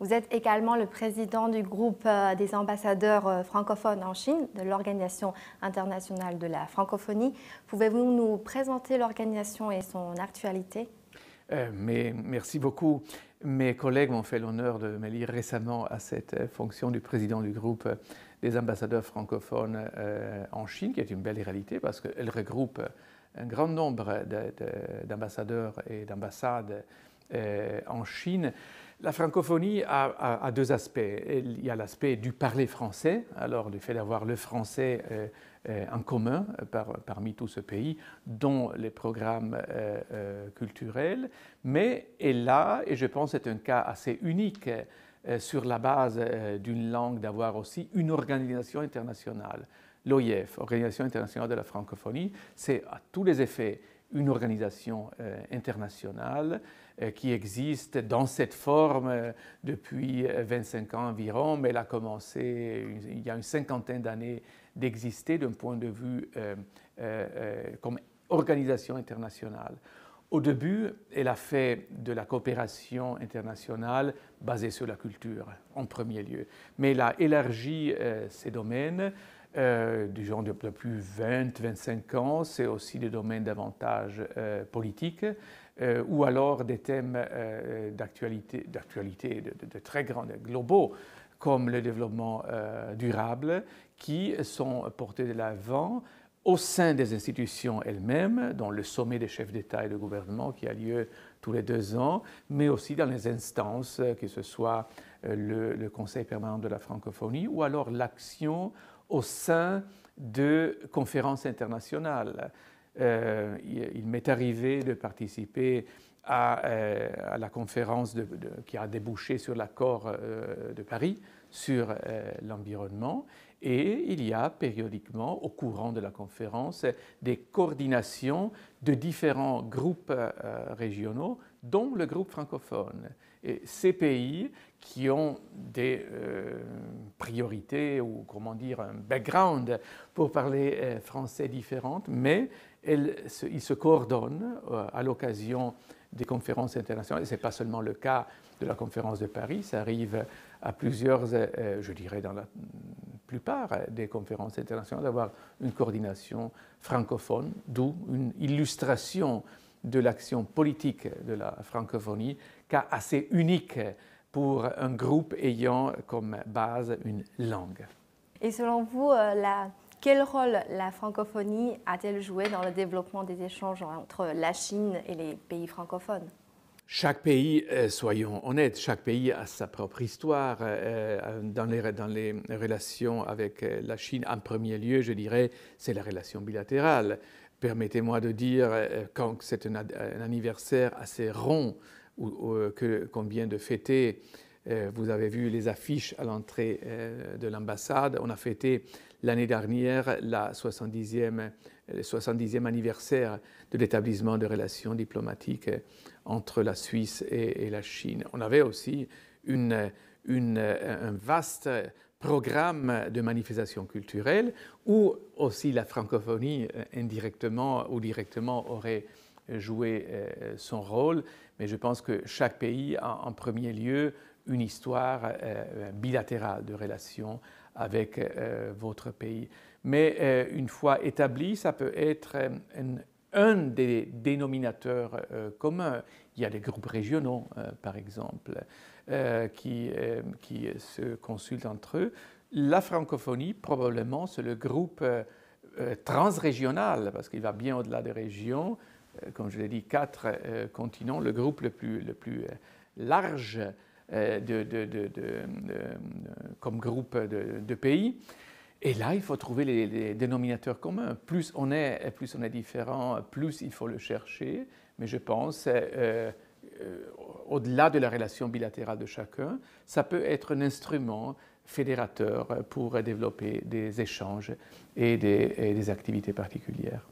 Vous êtes également le président du groupe euh, des ambassadeurs euh, francophones en Chine de l'Organisation internationale de la francophonie. Pouvez-vous nous présenter l'organisation et son actualité euh, mais, Merci beaucoup. Mes collègues m'ont fait l'honneur de m'élire récemment à cette fonction du président du groupe des ambassadeurs francophones en Chine, qui est une belle réalité parce qu'elle regroupe un grand nombre d'ambassadeurs et d'ambassades euh, en Chine. La francophonie a, deux aspects. Il y a l'aspect du parler français, alors le fait d'avoir le français euh, euh, en commun par, parmi tout ce pays, dont les programmes culturels, mais est là, et je pense que c'est un cas assez unique, sur la base d'une langue, d'avoir aussi une organisation internationale. L'OIF, Organisation internationale de la francophonie, c'est à tous les effets une organisation euh, internationale euh, qui existe dans cette forme euh, depuis 25 ans environ, mais elle a commencé il y a une cinquantaine d'années d'exister d'un point de vue comme organisation internationale. Au début, elle a fait de la coopération internationale basée sur la culture en premier lieu, mais elle a élargi ses domaines du genre de plus de 20-25 ans, c'est aussi des domaines davantage euh, politiques, euh, ou alors des thèmes euh, d'actualité, d'actualité de, très grands, globaux, comme le développement durable, qui sont portés de l'avant au sein des institutions elles-mêmes, dans le sommet des chefs d'État et de gouvernement qui a lieu tous les deux ans, mais aussi dans les instances, que ce soit le, le Conseil permanent de la francophonie ou alors l'action au sein de conférences internationales. Euh, il m'est arrivé de participer à, euh, la conférence qui a débouché sur l'accord euh, de Paris sur l'environnement et il y a périodiquement, au courant de la conférence, des coordinations de différents groupes régionaux, dont le groupe francophone. Et ces pays qui ont des euh, priorités ou comment dire un background pour parler euh, français différentes, mais ils se coordonnent euh, à l'occasion des conférences internationales. Ce n'est pas seulement le cas de la conférence de Paris, ça arrive à plusieurs, je dirais dans la plupart des conférences internationales, d'avoir une coordination francophone, d'où une illustration de l'action politique de la francophonie, cas assez unique pour un groupe ayant comme base une langue. Et selon vous, euh, quel rôle la francophonie a-t-elle joué dans le développement des échanges entre la Chine et les pays francophones chaque pays, euh, soyons honnêtes, chaque pays a sa propre histoire. Euh, dans les, dans les relations avec la Chine, en premier lieu, je dirais, c'est la relation bilatérale. Permettez-moi de dire, quand c'est un anniversaire assez rond euh, qu'on vient de fêter. Euh, vous avez vu les affiches à l'entrée euh, de l'ambassade. On a fêté l'année dernière la 70e, le 70e anniversaire de l'établissement de relations diplomatiques entre la Suisse et, la Chine. On avait aussi une, une, un vaste programme de manifestations culturelles où aussi la francophonie indirectement ou directement aurait jouer euh, son rôle, mais je pense que chaque pays a en premier lieu une histoire euh, euh, bilatérale de relations avec votre pays. Mais une fois établi, ça peut être un des dénominateurs communs. Il y a des groupes régionaux, par exemple, qui, qui, se consultent entre eux. La francophonie, probablement, c'est le groupe transrégional, parce qu'il va bien au-delà des régions, comme euh, je l'ai dit, quatre euh, continents, le groupe le plus, euh, large de, comme groupe de, pays. Et là, il faut trouver les, dénominateurs communs. Plus on est, plus on est différent, plus il faut le chercher. Mais je pense, au-delà de la relation bilatérale de chacun, ça peut être un instrument fédérateur pour développer des échanges et des activités particulières.